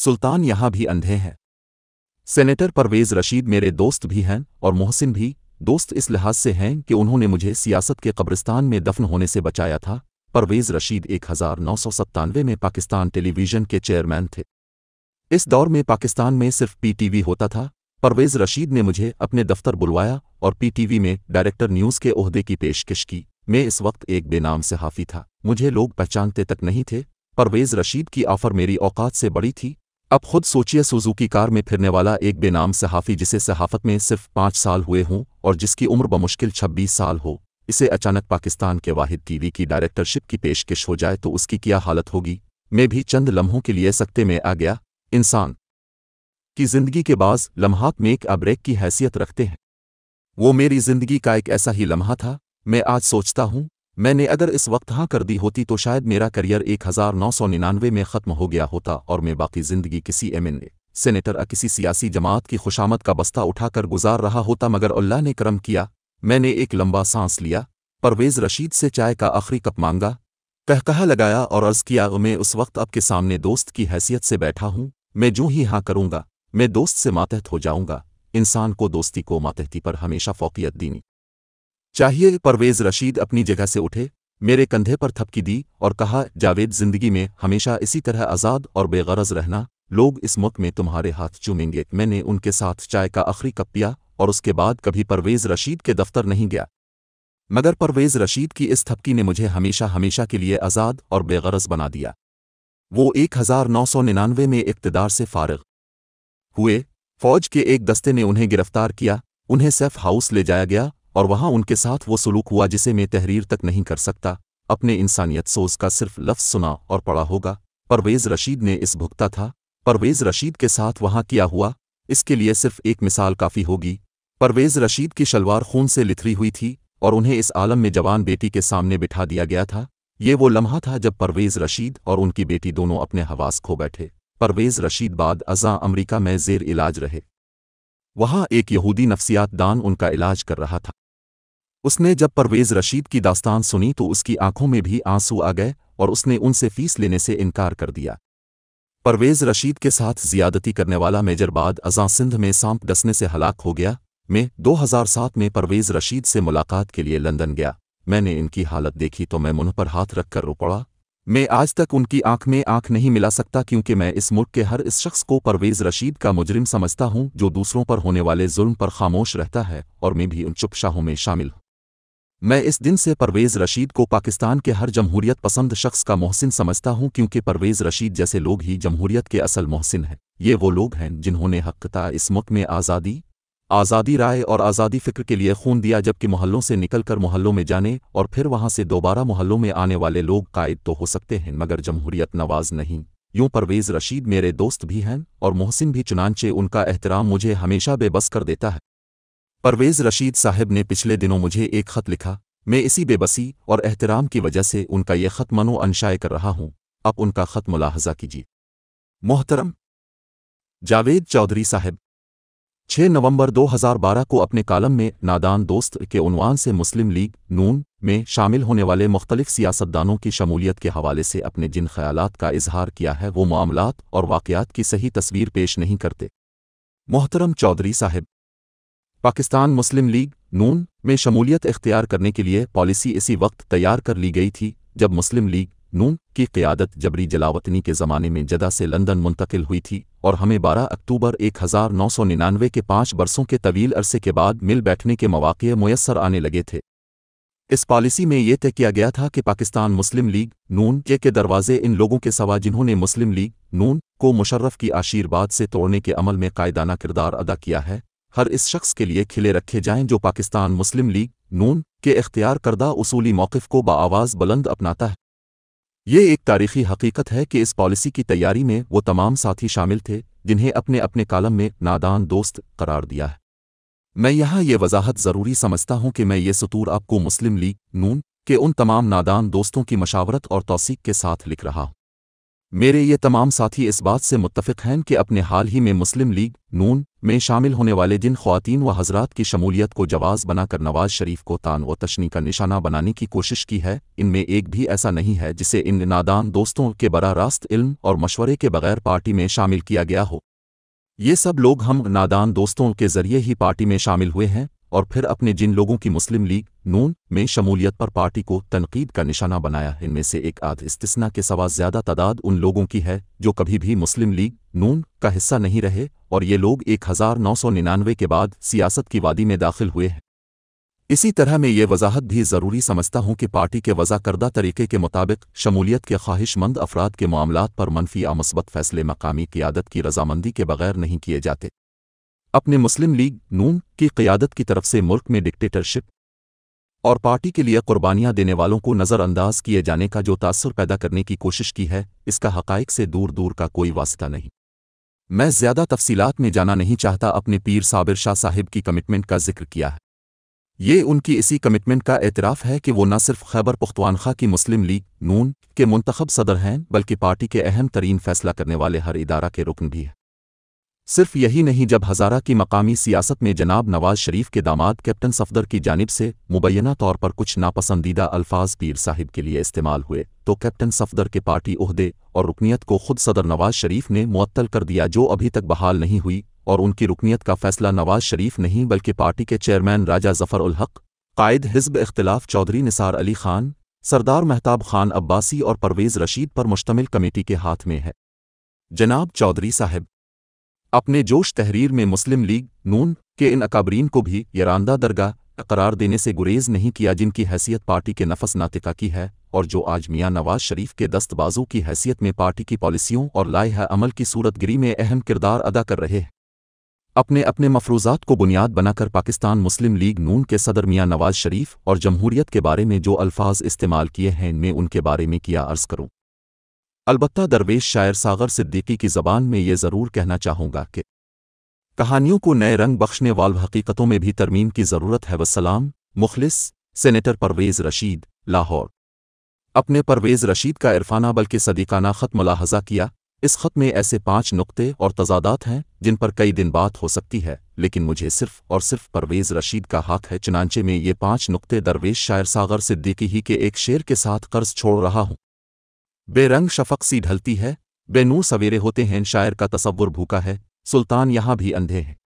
सुल्तान यहां भी अंधे हैं सेनेटर परवेज रशीद मेरे दोस्त भी हैं और मोहसिन भी दोस्त इस लिहाज से हैं कि उन्होंने मुझे सियासत के कब्रिस्तान में दफन होने से बचाया था परवेज रशीद एक में पाकिस्तान टेलीविजन के चेयरमैन थे इस दौर में पाकिस्तान में सिर्फ पीटीवी होता था परवेज रशीद ने मुझे अपने दफ्तर बुलवाया और पीटीवी में डायरेक्टर न्यूज़ के अहदे की पेशकश की मैं इस वक्त एक बेनाम से हाफी था मुझे लोग पहचानते तक नहीं थे परवेज रशीद की ऑफर मेरी औकात से बड़ी थी अब खुद सोचिए सुजुकी कार में फिरने वाला एक बेनाम सहाफ़ी जिसे सहाफ़त में सिर्फ पाँच साल हुए हों और जिसकी उम्र बमुश्किल छब्बीस साल हो इसे अचानक पाकिस्तान के वाहिद टीवी की डायरेक्टरशिप की पेशकश हो जाए तो उसकी क्या हालत होगी मैं भी चंद लम्हों के लिए सकते में आ गया इंसान की जिंदगी के बाद लम्हात में एक अब्रेक की हैसियत रखते हैं वो मेरी जिंदगी का एक ऐसा ही लम्हा था मैं आज सोचता हूँ मैंने अगर इस वक्त हाँ कर दी होती तो शायद मेरा करियर एक हजार नौ सौ निन्यानवे में ख़त्म हो गया होता और मैं बाकी ज़िंदगी किसी एम सेनेटर या किसी सियासी जमात की खुशामद का बस्ता उठाकर गुजार रहा होता मगर अल्लाह ने करम किया मैंने एक लंबा सांस लिया परवेज़ रशीद से चाय का आखिरी कप मांगा कहकहा लगाया और अर्ज़ किया मैं उस वक्त आपके सामने दोस्त की हैसियत से बैठा हूँ मैं जो ही हाँ करूँगा मैं दोस्त से मातहत हो जाऊँगा इंसान को दोस्ती को मातहती पर हमेशा फ़ौकियत देनी चाहिए परवेज रशीद अपनी जगह से उठे मेरे कंधे पर थपकी दी और कहा जावेद जिंदगी में हमेशा इसी तरह आज़ाद और बेगरज रहना लोग इस मुल्क में तुम्हारे हाथ चूमेंगे मैंने उनके साथ चाय का आखिरी कप पिया और उसके बाद कभी परवेज रशीद के दफ्तर नहीं गया मगर परवेज रशीद की इस थपकी ने मुझे हमेशा हमेशा के लिए आज़ाद और बेगरज बना दिया वो एक हजार नौ सौ निन्यानवे में इकतदार से फारग हुए फौज के एक दस्ते ने उन्हें गिरफ्तार किया उन्हें सेफ हाउस ले जाया गया और वहां उनके साथ वो सुलूक हुआ जिसे मैं तहरीर तक नहीं कर सकता अपने इंसानियत सोज का सिर्फ लफ्ज सुना और पढ़ा होगा परवेज रशीद ने इस भुगता था परवेज रशीद के साथ वहां किया हुआ इसके लिए सिर्फ एक मिसाल काफी होगी परवेज रशीद की शलवार खून से लिथरी हुई थी और उन्हें इस आलम में जवान बेटी के सामने बिठा दिया गया था ये वो लम्हा था जब परवेज रशीद और उनकी बेटी दोनों अपने हवास खो बैठे परवेज रशीद बाद अजा अमरीका में जेर इलाज रहे वहां एक यहूदी नफसियात दान उनका इलाज कर रहा था उसने जब परवेज रशीद की दास्तान सुनी तो उसकी आंखों में भी आंसू आ गए और उसने उनसे फीस लेने से इनकार कर दिया परवेज रशीद के साथ ज्यादती करने वाला मेजर बाद अजा सिंध में सांप डसने से हलाक हो गया मैं 2007 में परवेज रशीद से मुलाकात के लिए लंदन गया मैंने इनकी हालत देखी तो मैं मुंह पर हाथ रखकर रो पड़ा मैं आज तक उनकी आंख में आंख नहीं मिला सकता क्योंकि मैं इस मुल्क के हर इस शख्स को परवेज रशीद का मुजरिम समझता हूं जो दूसरों पर होने वाले जुल्म पर खामोश रहता है और मैं भी उन चुपशाहों में शामिल मैं इस दिन से परवेज रशीद को पाकिस्तान के हर जमहूरियत पसंद शख्स का मोहसिन समझता हूं क्योंकि परवेज रशीद जैसे लोग ही जमहूरियत के असल मोहसिन हैं ये वो लोग हैं जिन्होंने हकता इस मुल्क में आज़ादी आज़ादी राय और आज़ादी फ़िक्र के लिए खून दिया जबकि मोहल्लों से निकलकर मोहल्लों में जाने और फिर वहां से दोबारा मोहल्लों में आने वाले लोग कायद तो हो सकते हैं मगर जमहूरियत नवाज नहीं यूं परवेज रशीद मेरे दोस्त भी हैं और मोहसिन भी चुनानचे उनका एहतराम मुझे हमेशा बेबस कर देता है परवेज रशीद साहब ने पिछले दिनों मुझे एक खत लिखा मैं इसी बेबसी और एहतराम की वजह से उनका यह खत मनो अनशाय कर रहा हूं अब उनका खत मुलाहजा कीजिए मोहतरम जावेद चौधरी साहब 6 नवंबर 2012 को अपने कालम में नादान दोस्त के उनवान से मुस्लिम लीग नून में शामिल होने वाले मुख्तलिफ सियासतदानों की शमूलियत के हवाले से अपने जिन ख्यालात का इजहार किया है वो मामलात और वाकयात की सही तस्वीर पेश नहीं करते मोहतरम चौधरी साहब पाकिस्तान मुस्लिम लीग नून में शमूलियत इख्तियार करने के लिए पॉलिसी इसी वक्त तैयार कर ली गई थी जब मुस्लिम लीग नून की क़्यादत जबरी जलावतनी के ज़माने में जदा से लंदन मुंतकिल हुई थी और हमें 12 अक्टूबर 1999 के पाँच बरसों के तवील अरसे के बाद मिल बैठने के मौाक़े मैसर आने लगे थे इस पॉलिसी में यह तय किया गया था कि पाकिस्तान मुस्लिम लीग नून के के दरवाजे इन लोगों के सवा जिन्होंने मुस्लिम लीग नून को मुशर्रफ की आशीर्वाद से तोड़ने के अमल में कायदाना किरदार अदा किया है हर इस शख्स के लिए खिले रखे जाएं जो पाकिस्तान मुस्लिम लीग नून के इख्तियार करदा उसूली मौकफ को बआवाज़ बुलंद अपनाता है ये एक तारीखी हकीकत है कि इस पॉलिसी की तैयारी में वो तमाम साथी शामिल थे जिन्हें अपने अपने कालम में नादान दोस्त करार दिया है मैं यहां ये वजाहत ज़रूरी समझता हूं कि मैं ये सतूर आपको मुस्लिम लीग नून के उन तमाम नादान दोस्तों की मशावरत और तोसीक के साथ लिख रहा हूँ मेरे ये तमाम साथी इस बात से मुतफ़ हैं कि अपने हाल ही में मुस्लिम लीग नून में शामिल होने वाले जिन खुवान व हजरात की शमूलियत को जवाज़ बनाकर नवाज शरीफ को तान व तशनी का निशाना बनाने की कोशिश की है इनमें एक भी ऐसा नहीं है जिसे इन नादान दोस्तों के बरा रास्त इल्म और मशवरे के बगैर पार्टी में शामिल किया गया हो ये सब लोग हम नादान दोस्तों के जरिए ही पार्टी में शामिल हुए हैं और फिर अपने जिन लोगों की मुस्लिम लीग नून में शमूलियत पर पार्टी को तनकीद का निशाना बनाया इनमें से एक आध इस्तना के सवा ज्यादा तादाद उन लोगों की है जो कभी भी मुस्लिम लीग नून का हिस्सा नहीं रहे और ये लोग एक हजार नौ सौ निन्यानवे के बाद सियासत की वादी में दाखिल हुए हैं इसी तरह मैं ये वजाहत भी ज़रूरी समझता हूँ कि पार्टी के वज़ा करदा तरीके के मुताबिक शमूलियत के ख्वाहिशमंद अफराद के मामला पर मनफी या मस्बत फैसले मकामी क़ियादत की रजामंदी के बगैर नहीं किए जाते अपने मुस्लिम लीग नून की क़ियादत की तरफ से मुल्क में डिक्टेटरशिप और पार्टी के लिए कुर्बानियां देने वालों को नज़रअंदाज किए जाने का जो तासर पैदा करने की कोशिश की है इसका हक़ाइक से दूर दूर का कोई वास्ता नहीं मैं ज़्यादा तफसीलात में जाना नहीं चाहता अपने पीर साबिर शाह साहिब की कमिटमेंट का जिक्र किया है ये उनकी इसी कमिटमेंट का एतराफ़ है कि वो न सिर्फ खैबर पुख्तवानखा की मुस्लिम लीग नून के मुंतखब सदर हैं बल्कि पार्टी के अहम तरीन फैसला करने वाले हर इदारा के रुकन भी हैं सिर्फ यही नहीं जब हज़ारा की मकामी सियासत में जनाब नवाज शरीफ के दामाद कैप्टन सफदर की जानब से मुबैना तौर पर कुछ नापसंदीदा अल्फाज पीर साहिब के लिए इस्तेमाल हुए तो कैप्टन सफदर के पार्टी उहदे और रुकनीत को खुद सदर नवाज शरीफ ने मुअत्तल कर दिया जो अभी तक बहाल नहीं हुई और उनकी रुकनीत का फैसला नवाज शरीफ नहीं बल्कि पार्टी के चेयरमैन राजा जफर उल हक कायद हिजब इख्तिलाफ चौधरी निसार अली खान सरदार महताब खान अब्बासी और परवेज़ रशीद पर मुश्तमिल कमेटी के हाथ में है जनाब चौधरी साहब अपने जोश तहरीर में मुस्लिम लीग नून के इन अकाबरीन को भी यरानदा दरगाह करार देने से गुरेज नहीं किया जिनकी हैसियत पार्टी के नफस नातिका की है और जो आज मियां नवाज शरीफ के दस्तबाजों की हैसियत में पार्टी की पॉलिसियों और लाइहा अमल की सूरतगिरी में अहम किरदार अदा कर रहे हैं अपने अपने मफरूजात को बुनियाद बनाकर पाकिस्तान मुस्लिम लीग नून के सदर मियां नवाज शरीफ और जमहूरियत के बारे में जो अल्फाज इस्तेमाल किए हैं इनमें उनके बारे में किया अर्ज करूँ अलबत्ता दरवेश शायर सागर सिद्दीकी की ज़बान में ये ज़रूर कहना चाहूँगा कि कहानियों को नए रंग बख्शने वाल हकीकतों में भी तरमीम की ज़रूरत है वसलाम मुखलिस सेनेटर परवेज़ रशीद लाहौर अपने परवेज़ रशीद का इरफाना बल्कि सदीकाना ख़त मुलाहजा किया इस ख़त में ऐसे पांच नुक्ते और तजादात हैं जिन पर कई दिन बात हो सकती है लेकिन मुझे सिर्फ और सिर्फ परवेज़ रशीद का हाथ है चुनाचे में ये पांच नुक्ते दरवेश शायर सागर सिद्दीकी ही के एक शेर के साथ कर्ज छोड़ रहा हूँ बेरंग शफक सी ढलती है बेनू सवेरे होते हैं शायर का तस्वुर भूखा है सुल्तान यहाँ भी अंधे हैं